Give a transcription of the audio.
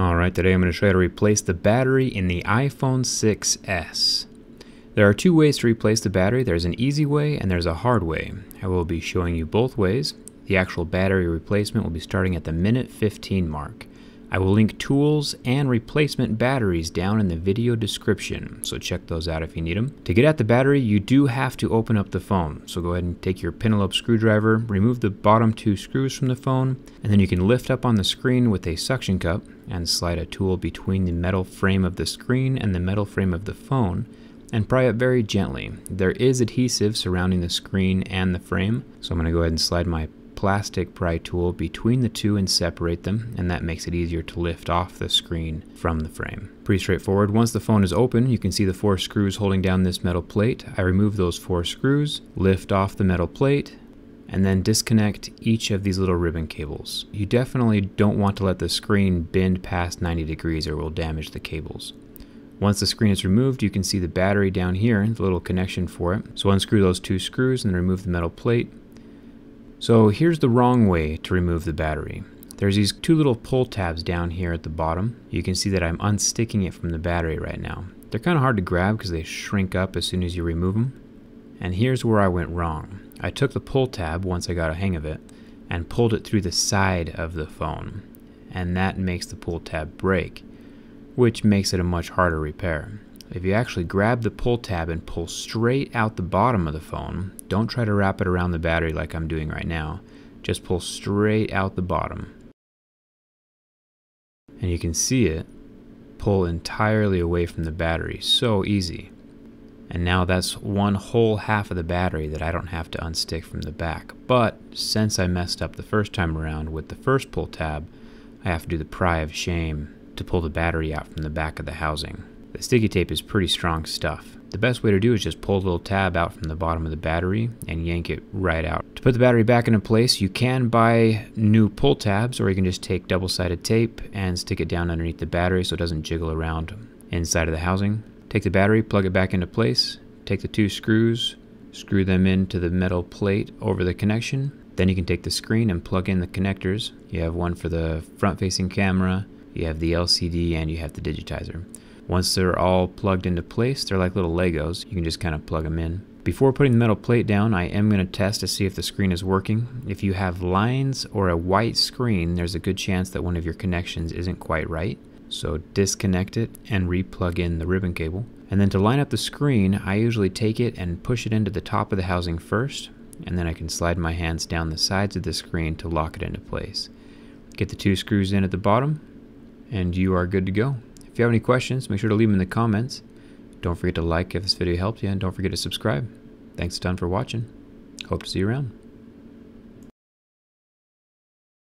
Alright, today I'm going to show you how to replace the battery in the iPhone 6s. There are two ways to replace the battery. There's an easy way and there's a hard way. I will be showing you both ways. The actual battery replacement will be starting at the minute 15 mark. I will link tools and replacement batteries down in the video description, so check those out if you need them. To get at the battery, you do have to open up the phone. So go ahead and take your Penelope screwdriver, remove the bottom two screws from the phone, and then you can lift up on the screen with a suction cup and slide a tool between the metal frame of the screen and the metal frame of the phone and pry it very gently. There is adhesive surrounding the screen and the frame, so I'm going to go ahead and slide my plastic pry tool between the two and separate them, and that makes it easier to lift off the screen from the frame. Pretty straightforward. Once the phone is open, you can see the four screws holding down this metal plate. I remove those four screws, lift off the metal plate, and then disconnect each of these little ribbon cables. You definitely don't want to let the screen bend past 90 degrees or it will damage the cables. Once the screen is removed, you can see the battery down here, the little connection for it. So unscrew those two screws and remove the metal plate. So here's the wrong way to remove the battery. There's these two little pull tabs down here at the bottom. You can see that I'm unsticking it from the battery right now. They're kind of hard to grab because they shrink up as soon as you remove them. And here's where I went wrong. I took the pull tab once I got a hang of it and pulled it through the side of the phone. And that makes the pull tab break, which makes it a much harder repair. If you actually grab the pull tab and pull straight out the bottom of the phone, don't try to wrap it around the battery like I'm doing right now. Just pull straight out the bottom. And you can see it pull entirely away from the battery. So easy. And now that's one whole half of the battery that I don't have to unstick from the back. But since I messed up the first time around with the first pull tab, I have to do the pry of shame to pull the battery out from the back of the housing. The sticky tape is pretty strong stuff. The best way to do is just pull a little tab out from the bottom of the battery and yank it right out. To put the battery back into place, you can buy new pull tabs or you can just take double-sided tape and stick it down underneath the battery so it doesn't jiggle around inside of the housing. Take the battery, plug it back into place, take the two screws, screw them into the metal plate over the connection. Then you can take the screen and plug in the connectors. You have one for the front-facing camera, you have the LCD, and you have the digitizer. Once they're all plugged into place, they're like little Legos. You can just kind of plug them in. Before putting the metal plate down, I am going to test to see if the screen is working. If you have lines or a white screen, there's a good chance that one of your connections isn't quite right. So disconnect it and re-plug in the ribbon cable. And then to line up the screen, I usually take it and push it into the top of the housing first, and then I can slide my hands down the sides of the screen to lock it into place. Get the two screws in at the bottom, and you are good to go. If you have any questions, make sure to leave them in the comments. Don't forget to like if this video helped you, and don't forget to subscribe. Thanks a ton for watching. Hope to see you around.